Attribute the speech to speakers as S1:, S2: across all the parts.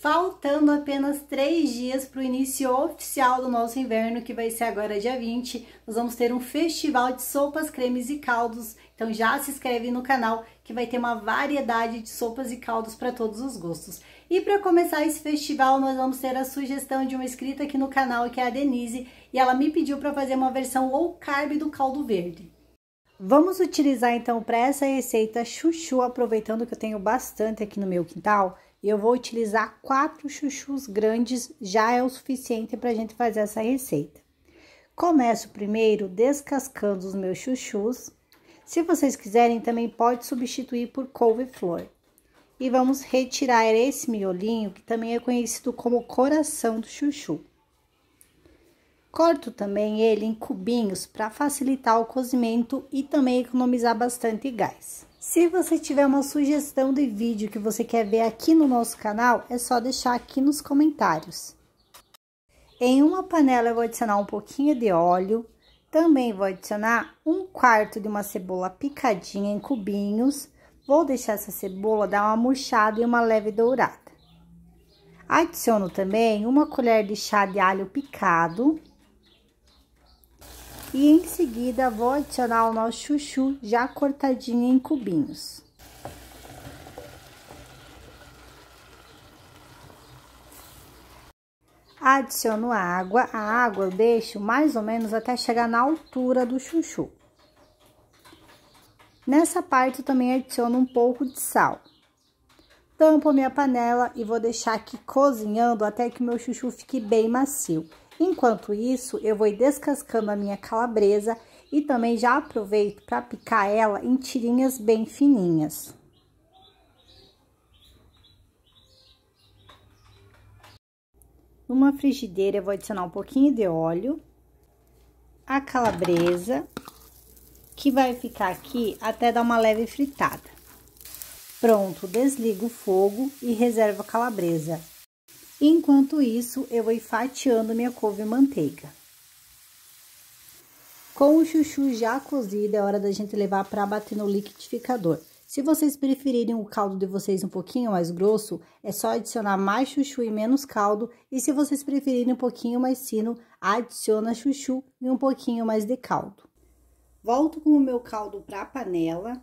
S1: Faltando apenas três dias para o início oficial do nosso inverno, que vai ser agora dia 20, nós vamos ter um festival de sopas, cremes e caldos. Então já se inscreve no canal que vai ter uma variedade de sopas e caldos para todos os gostos. E para começar esse festival, nós vamos ter a sugestão de uma inscrita aqui no canal, que é a Denise, e ela me pediu para fazer uma versão low carb do caldo verde. Vamos utilizar então para essa receita chuchu, aproveitando que eu tenho bastante aqui no meu quintal. Eu vou utilizar quatro chuchus grandes, já é o suficiente para a gente fazer essa receita. Começo primeiro descascando os meus chuchus. Se vocês quiserem, também pode substituir por couve-flor. E vamos retirar esse miolinho, que também é conhecido como coração do chuchu. Corto também ele em cubinhos para facilitar o cozimento e também economizar bastante gás. Se você tiver uma sugestão de vídeo que você quer ver aqui no nosso canal, é só deixar aqui nos comentários. Em uma panela eu vou adicionar um pouquinho de óleo, também vou adicionar um quarto de uma cebola picadinha em cubinhos, vou deixar essa cebola dar uma murchada e uma leve dourada. Adiciono também uma colher de chá de alho picado, e em seguida, vou adicionar o nosso chuchu já cortadinho em cubinhos. Adiciono água. A água eu deixo mais ou menos até chegar na altura do chuchu. Nessa parte, também adiciono um pouco de sal. Tampo minha panela e vou deixar aqui cozinhando até que meu chuchu fique bem macio. Enquanto isso, eu vou descascando a minha calabresa e também já aproveito para picar ela em tirinhas bem fininhas. Numa frigideira, eu vou adicionar um pouquinho de óleo, a calabresa, que vai ficar aqui até dar uma leve fritada. Pronto, desliga o fogo e reserva a calabresa. Enquanto isso, eu vou fatiando minha couve manteiga. Com o chuchu já cozido, é hora da gente levar para bater no liquidificador. Se vocês preferirem o caldo de vocês um pouquinho mais grosso, é só adicionar mais chuchu e menos caldo. E se vocês preferirem um pouquinho mais fino, adiciona chuchu e um pouquinho mais de caldo. Volto com o meu caldo para a panela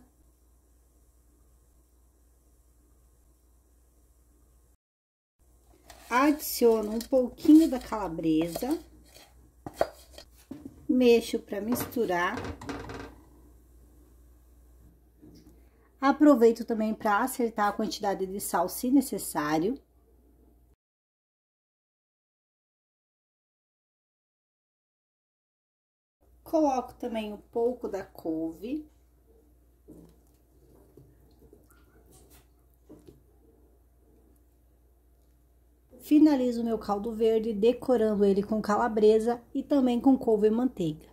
S1: adiciono um pouquinho da calabresa, mexo para misturar. Aproveito também para acertar a quantidade de sal, se necessário. Coloco também um pouco da couve. Finalizo meu caldo verde decorando ele com calabresa e também com couve e manteiga.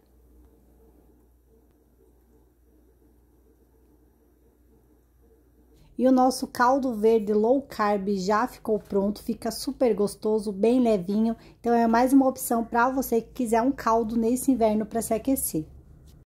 S1: E o nosso caldo verde low carb já ficou pronto, fica super gostoso, bem levinho. Então é mais uma opção para você que quiser um caldo nesse inverno para se aquecer.